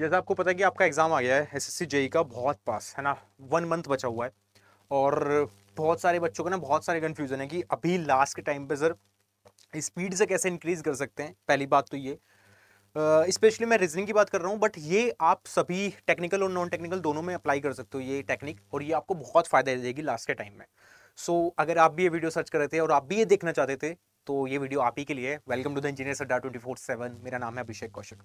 जैसा आपको पता है कि आपका एग्ज़ाम आ गया है एस एस जेई का बहुत पास है ना वन मंथ बचा हुआ है और बहुत सारे बच्चों का ना बहुत सारे कन्फ्यूज़न है कि अभी लास्ट के टाइम पे सर स्पीड से कैसे इंक्रीज़ कर सकते हैं पहली बात तो ये स्पेशली uh, मैं रीजनिंग की बात कर रहा हूँ बट ये आप सभी टेक्निकल और नॉन टेक्निकल दोनों में अप्लाई कर सकते हो ये टेक्निक और ये आपको बहुत फ़ायदा देगी लास्ट के टाइम में सो so, अगर आप भी ये वीडियो सर्च कर रहे थे और आप भी ये देखना चाहते थे तो ये वीडियो आप ही के लिए वेलकम टू द इंजीनियर डा ट्वेंटी फोर सेवन मेरा नाम है अभिषेक कौशिक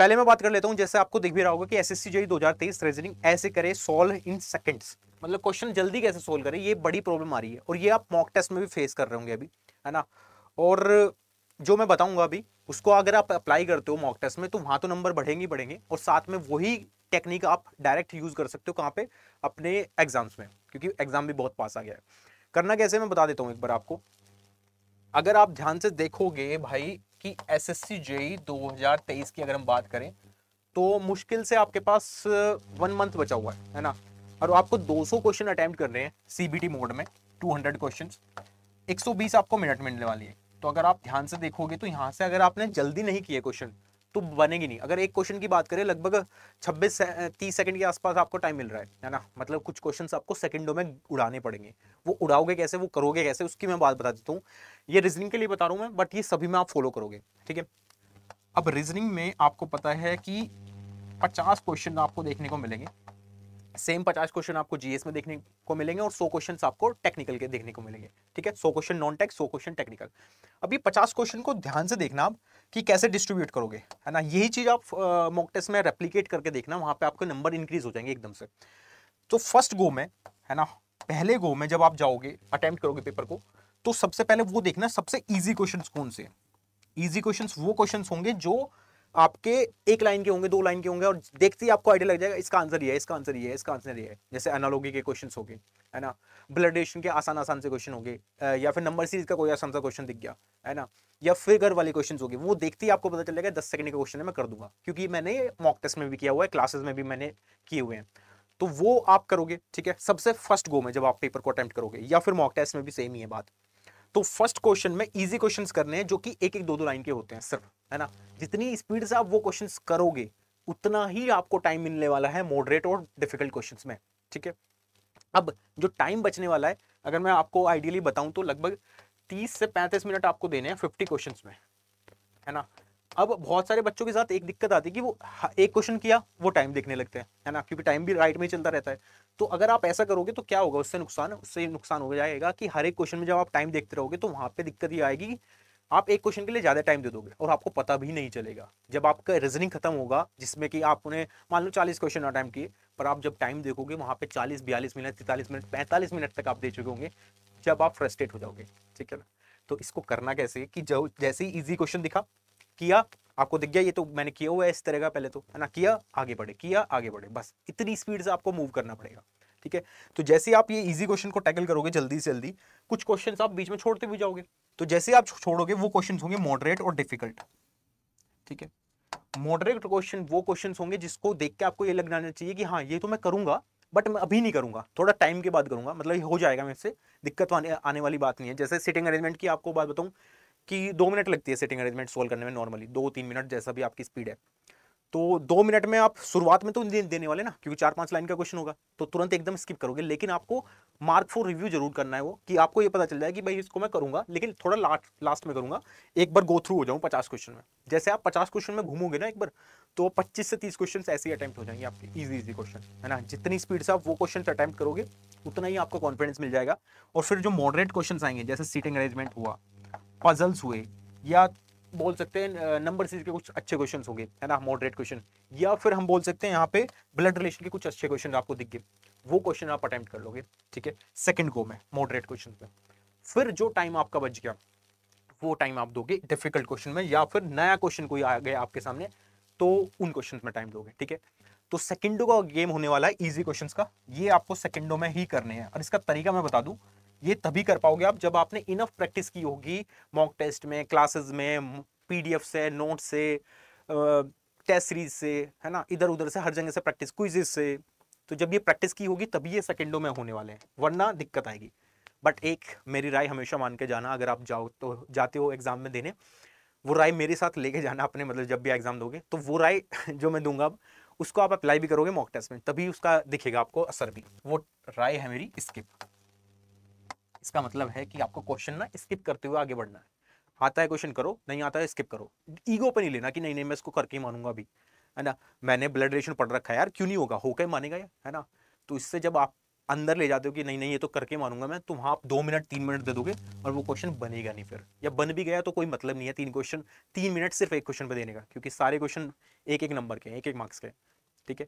पहले मैं बात कर लेता हूँ जैसे आपको दिख भी रहा होगा कि एस एस सी जो दो हजार तेईस रीजनिंग ऐसे करे सोल्व इन सेकंड्स मतलब क्वेश्चन जल्दी कैसे सोल्व करें ये बड़ी प्रॉब्लम आ रही है और ये आप मॉक टेस्ट में भी फेस कर रहे होंगे अभी है ना और जो मैं बताऊंगा अभी उसको अगर आप अप्लाई करते हो मॉक टेस्ट में तो वहाँ तो नंबर बढ़ेंगे बढ़ेंगे और साथ में वही टेक्निक आप डायरेक्ट यूज़ कर सकते हो कहाँ पे अपने एग्जाम्स में क्योंकि एग्जाम भी बहुत पास आ गया है करना कैसे मैं बता देता हूँ एक बार आपको अगर आप ध्यान से देखोगे भाई कि सी जेई तेईस की अगर हम बात करें तो मुश्किल से आपके पास वन uh, मंथ बचा हुआ है है ना और आपको 200 क्वेश्चन अटैम्प्ट कर रहे हैं सीबीटी मोड में 200 क्वेश्चन बीस आपको मिनट मिलने वाली है तो अगर आप ध्यान से देखोगे तो यहाँ से अगर आपने जल्दी नहीं किए क्वेश्चन तो बनेगी नहीं अगर एक क्वेश्चन की बात करें लगभग 26 30 सेकंड के आसपास आपको टाइम मिल रहा है है ना मतलब कुछ क्वेश्चन आपको सेकंडों में उड़ाने पड़ेंगे वो उड़ाओगे कैसे वो करोगे कैसे उसकी मैं बात बता देता हूँ ये रीजनिंग के लिए बता रहा हूँ मैं बट ये सभी में आप फॉलो करोगे ठीक है अब रीजनिंग में आपको पता है कि पचास क्वेश्चन आपको देखने को मिलेंगे सेम पचास क्वेश्चन आपको जीएस में देखने को मिलेंगे और सौ क्वेश्चन आपको टेक्निकल के देखने को मिलेंगे ठीक है सौ क्वेश्चन नॉन टेक्स सौ क्वेश्चन टेक्निकल अभी पचास क्वेश्चन को ध्यान से देखना आप कि कैसे डिस्ट्रीब्यूट करोगे है ना यही चीज़ आप मॉक टेस्ट में रेप्लीकेट करके देखना वहां पर आपके नंबर इंक्रीज हो जाएंगे एकदम से तो फर्स्ट गो में है ना पहले गो में जब आप जाओगे अटेम्प्ट करोगे पेपर को तो सबसे पहले वो देखना सबसे ईजी क्वेश्चन कौन से ईजी क्वेश्चन वो क्वेश्चन होंगे जो आपके एक लाइन के होंगे दो लाइन के होंगे और देखते ही आपको आइडिया लग जाएगा इसका आंसर ये है इसका आंसर ये है इसका आंसर ये है जैसे एनालॉगी के क्वेश्चन हो गए है ना ब्लड के आसान आसान से क्वेश्चन हो गए या फिर नंबर सीरीज का कोई आसान सा क्वेश्चन दिख गया है ना या फिगर वाले क्वेश्चन हो गए वो देखते ही आपको पता चल जाएगा दस सेकंड के क्वेश्चन मैं कर दूंगा क्योंकि मैंने मॉक टेस्ट में भी किया हुआ है क्लासेस में भी मैंने किए हुए हैं तो वो आप करोगे ठीक है सबसे फर्स्ट गो में जब आप पेपर को अटैम्प्ट करोगे या फिर मॉक टेस्ट में भी सेम ही है बात तो फर्स्ट क्वेश्चन में इजी क्वेश्चन करने हैं जो कि एक एक दो दो लाइन के होते हैं सिर्फ है ना जितनी स्पीड से आप वो क्वेश्चन करोगे उतना ही आपको टाइम मिलने वाला है मॉडरेट और डिफिकल्ट क्वेश्चन में ठीक है अब जो टाइम बचने वाला है अगर मैं आपको आइडियली बताऊं तो लगभग 30 से 35 मिनट आपको देने हैं 50 क्वेश्चंस में है ना अब बहुत सारे बच्चों के साथ एक दिक्कत आती है कि वो एक क्वेश्चन किया वो टाइम देखने लगते हैं है ना क्योंकि टाइम भी राइट में चलता रहता है तो अगर आप ऐसा करोगे तो क्या होगा उससे नुकसान उससे नुकसान हो जाएगा कि हर एक क्वेश्चन में जब आप टाइम देखते रहोगे तो वहाँ पे दिक्कत ये आएगी आप एक क्वेश्चन के लिए ज़्यादा टाइम दे दोगे और आपको पता भी नहीं चलेगा जब आपका रीजनिंग खत्म होगा जिसमें कि आपने मान लो चालीस क्वेश्चन अटैम्प्ट किए पर आप जब टाइम देखोगे वहाँ पे चालीस बयालीस मिनट तैंतालीस मिनट पैंतालीस मिनट तक आप दे चुके होंगे जब आप फ्रस्ट्रेट हो जाओगे ठीक है ना तो इसको करना कैसे कि जो जैसे ही ईजी क्वेश्चन दिखा किया आपको दिख गया ये तो मैंने किया हुआ है इस तरह का पहले तो है ना किया आगे बढ़े किया आगे बढ़े बस इतनी स्पीड से आपको मूव करना पड़ेगा ठीक है तो जैसे आप ये इजी क्वेश्चन को टैकल करोगे जल्दी से जल्दी कुछ क्वेश्चन आप बीच में छोड़ते भी जाओगे तो जैसे आप छोड़ोगे वो क्वेश्चन होंगे मॉडरेट और डिफिकल्ट ठीक है मॉडरेट क्वेश्चन वो क्वेश्चन होंगे जिसको देख के आपको ये लगना चाहिए कि हाँ ये तो मैं करूंगा बट मैं अभी नहीं करूंगा थोड़ा टाइम के बाद करूंगा मतलब ये हो जाएगा मेरे से दिक्कत आने, आने वाली बात नहीं है जैसे सिटिंग अरेंजमेंट की आपको बात बताऊं कि दो मिनट लगती है सेटिंग अरेंजमेंट सोल्व करने में नॉर्मली दो तीन मिनट जैसा भी आपकी स्पीड है तो दो मिनट में आप शुरुआत में तो देने वाले ना क्योंकि चार पांच लाइन का क्वेश्चन होगा तो तुरंत एकदम स्किप करोगे लेकिन आपको मार्क फॉर रिव्यू जरूर करना है वो कि आपको ये पता चल जाए कि भाई इसको मैं करूंगा लेकिन थोड़ा लास्ट लास्ट में करूंगा एक बार गो थ्रू हो जाऊँ पचास क्वेश्चन में जैसे आप पचास क्वेश्चन में घूमोगे ना एक बार तो पच्चीस से तीस क्वेश्चन ऐसे ही अटैम्प्ट हो जाएंगे आपके ईजी ईजी क्वेश्चन है ना जितनी स्पीड से आप वो क्वेश्चन अटैम्प्ट करोगे उतना ही आपको कॉन्फिडेंस मिल जाएगा और फिर जो मॉडरेट क्वेश्चन आएंगे जैसे सीटिंग अरेंजमेंट हुआ पजल्स हुए या बोल सकते हैं नंबर सीरीज के कुछ अच्छे क्वेश्चन होंगे है ना मॉडरेट क्वेश्चन या फिर हम बोल सकते हैं यहाँ पे ब्लड रिलेशन के कुछ अच्छे क्वेश्चन आपको दिख गए वो क्वेश्चन आप अटैम्प्ट कर लोगे ठीक है सेकंड गो में मॉडरेट क्वेश्चन में फिर जो टाइम आपका बच गया वो टाइम आप दोगे डिफिकल्ट क्वेश्चन में या फिर नया क्वेश्चन कोई आ गया आपके सामने तो उन क्वेश्चन में टाइम दोगे ठीक है तो सेकेंडो का गेम होने वाला है इजी क्वेश्चंस का ये आपको सेकेंडो में ही करने हैं और इसका तरीका मैं बता दूं ये तभी कर पाओगे आप जब आपने इनफ प्रैक्टिस की होगी मॉक टेस्ट में क्लासेस में पीडीएफ से नोट से टेस्ट सीरीज से है ना इधर उधर से हर जगह से प्रैक्टिस क्विजेस से तो जब ये प्रैक्टिस की होगी तभी ये सेकेंडों में होने वाले हैं वरना दिक्कत आएगी बट एक मेरी राय हमेशा मान के जाना अगर आप जाओ तो जाते हो एग्जाम में देने वो राय मेरे साथ लेके जाना अपने मतलब जब भी एग्जाम दोगे तो वो राय जो मैं दूंगा अब उसको आप अप्लाई भी करोगे मॉक टेस्ट में तभी उसका दिखेगा आपको असर भी वो राय है मेरी स्किप इसका मतलब है कि आपको क्वेश्चन ना स्किप करते हुए आगे बढ़ना है आता है क्वेश्चन करो नहीं आता है स्किप करो ईगो पर नहीं लेना कि नहीं नहीं मैं इसको करके ही मानूंगा अभी है ना मैंने ब्लड रिलेशन पढ़ रखा है यार क्यों नहीं होगा होकर मानेगा यार है ना तो इससे जब आप अंदर ले जाते हो कि नहीं नहीं ये तो करके मानूंगा मैं तो तुम आप दो मिनट तीन मिनट दे दोगे और वो क्वेश्चन बनेगा नहीं फिर या बन भी गया तो कोई मतलब नहीं है तीन क्वेश्चन तीन मिनट सिर्फ एक क्वेश्चन पर देने का क्योंकि सारे क्वेश्चन एक एक नंबर के हैं एक एक मार्क्स के ठीक है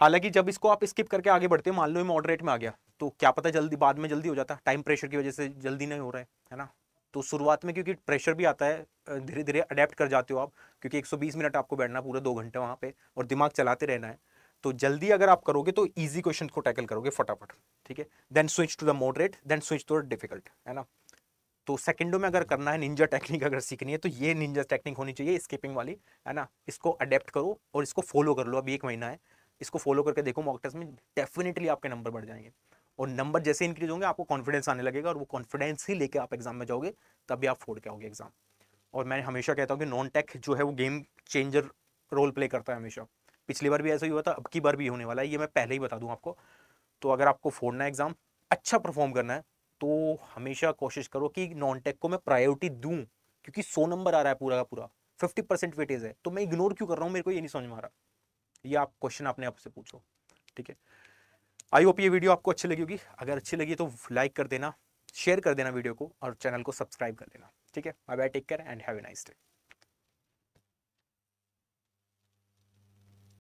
हालांकि जब इसको आप स्किप करके आगे बढ़ते हैं मान लो मॉडरेट में आ गया तो क्या पता जल्दी बाद में जल्दी हो जाता है टाइम प्रेशर की वजह से जल्दी नहीं हो रहा है है ना तो शुरुआत में क्योंकि प्रेशर भी आता है धीरे धीरे अडेप्ट कर जाते हो आप क्योंकि 120 मिनट आपको बैठना पूरा दो घंटे वहाँ पे और दिमाग चलाते रहना है तो जल्दी अगर आप करोगे तो ईजी क्वेश्चन को टैकल करोगे फटाफट ठीक है then switch to the moderate then switch to the difficult है ना तो सेकेंडों में अगर करना है निंजा टेक्निक अगर सीखनी है तो ये निंजा टेक्निक होनी चाहिए स्किपिंग वाली है ना इसको अडेप्ट करो और इसको फॉलो कर लो अभी एक महीना है इसको फॉलो करके देखो मॉक टेस्ट में डेफिनेटली आपके नंबर बढ़ जाएंगे और नंबर जैसे इंक्रीज होंगे आपको कॉन्फिडेंस आने लगेगा और वो कॉन्फिडेंस ही लेके आप एग्जाम में जाओगे तभी आप फोड़ के आओगे एग्जाम और मैं हमेशा कहता हूँ कि नॉन टेक जो है वो गेम चेंजर रोल प्ले करता है हमेशा पिछली बार भी ऐसा ही हुआ था अब की बार भी होने वाला है ये मैं पहले ही बता दूँ आपको तो अगर आपको फोड़ना है एग्ज़ाम अच्छा परफॉर्म करना है तो हमेशा कोशिश करो कि नॉन टेक को मैं प्रायोरिटी दूँ क्योंकि सौ नंबर आ रहा है पूरा का पूरा फिफ्टी परसेंट वेटेज है तो मैं इग्नोर क्यों कर रहा हूँ मेरे को ये नहीं समझ में आ रहा ये आप क्वेश्चन अपने आप से पूछो ठीक है आई होप ये वीडियो आपको अच्छी लगी होगी अगर अच्छी लगी तो लाइक कर देना शेयर कर देना वीडियो को और चैनल को सब्सक्राइब कर देना ठीक है bye bye take care and have a nice day